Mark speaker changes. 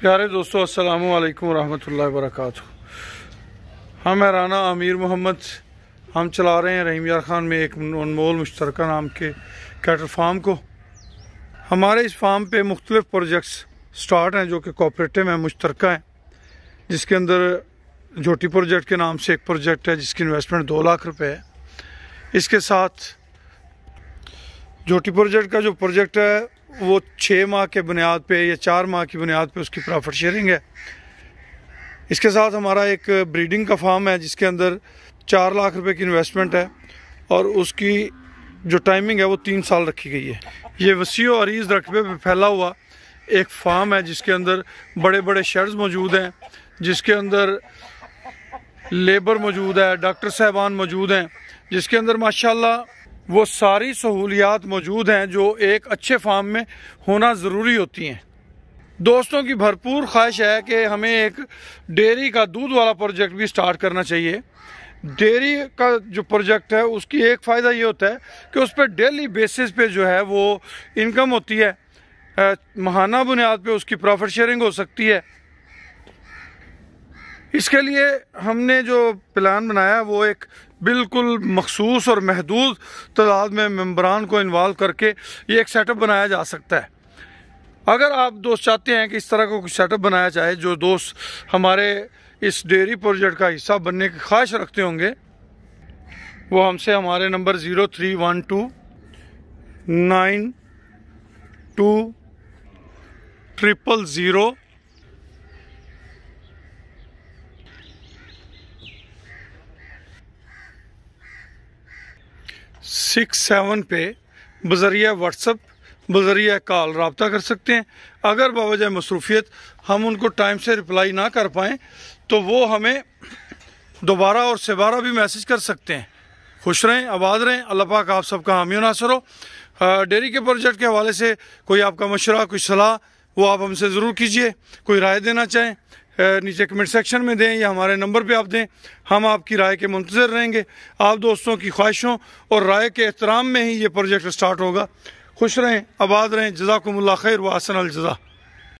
Speaker 1: प्यारे दोस्तों अस्सलाम वालेकुम रहमतुल्लाहि वरकत हम राना आमिर मोहम्मद हम चला रहे हैं रहीम यार ख़ान में एक अनमोल मुश्तरक नाम के कैटल फार्म को हमारे इस फार्म पे मुख्तलिफ़ प्रोजेक्ट्स स्टार्ट हैं जो कि कोऑपरेटिव हैं मुश्तरक हैं जिसके अंदर झोटी प्रोजेक्ट के नाम से एक प्रोजेक्ट है जिसकी इन्वेस्टमेंट दो लाख रुपये है इसके साथ झोटी प्रोजेक्ट का जो प्रोजेक्ट है वो छः माह के बुनियाद पे या चार माह की बुनियाद पे उसकी प्रॉफिट शेयरिंग है इसके साथ हमारा एक ब्रीडिंग का फार्म है जिसके अंदर चार लाख रुपए की इन्वेस्टमेंट है और उसकी जो टाइमिंग है वो तीन साल रखी गई है ये वसी अरीज़ रकबे पर फैला हुआ एक फार्म है जिसके अंदर बड़े बड़े शेड्स मौजूद हैं जिसके अंदर लेबर मौजूद है डॉक्टर साहबान मौजूद हैं जिसके अंदर माशाल्लाह वो सारी सहूलियात मौजूद हैं जो एक अच्छे फार्म में होना ज़रूरी होती हैं दोस्तों की भरपूर ख्वाहिश है कि हमें एक डेयरी का दूध वाला प्रोजेक्ट भी स्टार्ट करना चाहिए डेयरी का जो प्रोजेक्ट है उसकी एक फ़ायदा ये होता है कि उस पर डेली बेसिस पे जो है वो इनकम होती है महाना बुनियाद पे उसकी प्रॉफिट शेयरिंग हो सकती है इसके लिए हमने जो प्लान बनाया वो एक बिल्कुल मखसूस और महदूद तादाद में मम्बरान को इन्वॉल्व करके ये एक सेटअप बनाया जा सकता है अगर आप दोस्त चाहते हैं कि इस तरह का कुछ सेटअप बनाया जाए जो दोस्त हमारे इस डेयरी प्रोजेक्ट का हिस्सा बनने की ख्वाहिश रखते होंगे वो हमसे हमारे number zero three one two nine two triple zero six seven पे बजरिया व्हाट्सअप बजरिया कॉल रबता कर सकते हैं अगर बावजह मसरूफियत हम उनको टाइम से रिप्लाई ना कर पाएँ तो वो हमें दोबारा और सेबारा भी मैसेज कर सकते हैं खुश रहें आबाद रहें अल्लाह पाक आप सबका हामी नासर हो डेयरी के प्रोजेक्ट के हवाले से कोई आपका मशरा कोई सलाह वो आप हमसे ज़रूर कीजिए कोई राय देना चाहें नीचे कमेंट सेक्शन में दें या हमारे नंबर पे आप दें हम आपकी राय के मंतज़र रहेंगे आप दोस्तों की ख्वाहिशों और राय के एहतराम में ही ये प्रोजेक्ट स्टार्ट होगा खुश रहें आबाद रहें जजाकम्ला खैर व असन